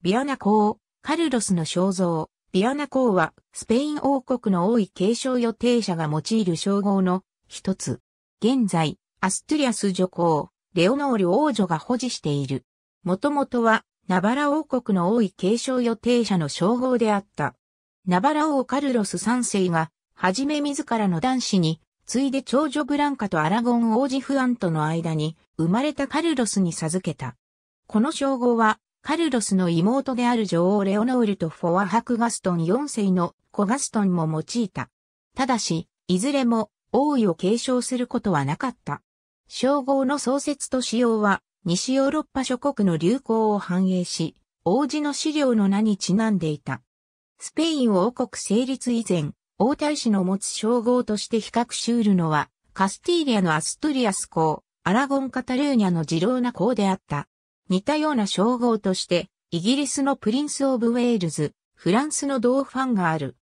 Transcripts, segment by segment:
ビアナ公、カルロスの肖像。ビアナ公は、スペイン王国の多い継承予定者が用いる称号の一つ。現在、アストゥリアス女皇、レオノール王女が保持している。もともとは、ナバラ王国の多い継承予定者の称号であった。ナバラ王カルロス三世が、はじめ自らの男子に、ついで長女ブランカとアラゴン王子フアンとの間に、生まれたカルロスに授けた。この称号は、カルロスの妹である女王レオノールとフォア・ハクガストン4世の子ガストンも用いた。ただし、いずれも王位を継承することはなかった。称号の創設と使用は、西ヨーロッパ諸国の流行を反映し、王子の資料の名にちなんでいた。スペイン王国成立以前、王太子の持つ称号として比較しうるのは、カスティーリアのアストリアス公、アラゴン・カタルーニャのジローナ公であった。似たような称号として、イギリスのプリンス・オブ・ウェールズ、フランスの同ファンがある。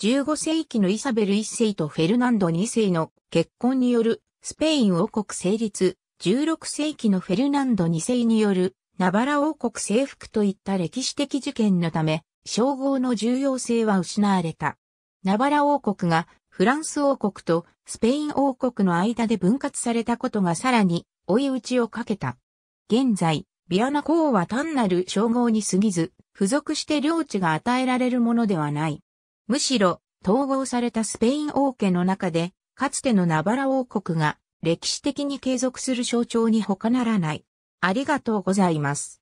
15世紀のイサベル1世とフェルナンド2世の結婚によるスペイン王国成立、16世紀のフェルナンド2世によるナバラ王国征服といった歴史的事件のため、称号の重要性は失われた。ナバラ王国がフランス王国とスペイン王国の間で分割されたことがさらに追い打ちをかけた。現在、ビアナ公は単なる称号に過ぎず、付属して領地が与えられるものではない。むしろ、統合されたスペイン王家の中で、かつてのナバラ王国が歴史的に継続する象徴に他ならない。ありがとうございます。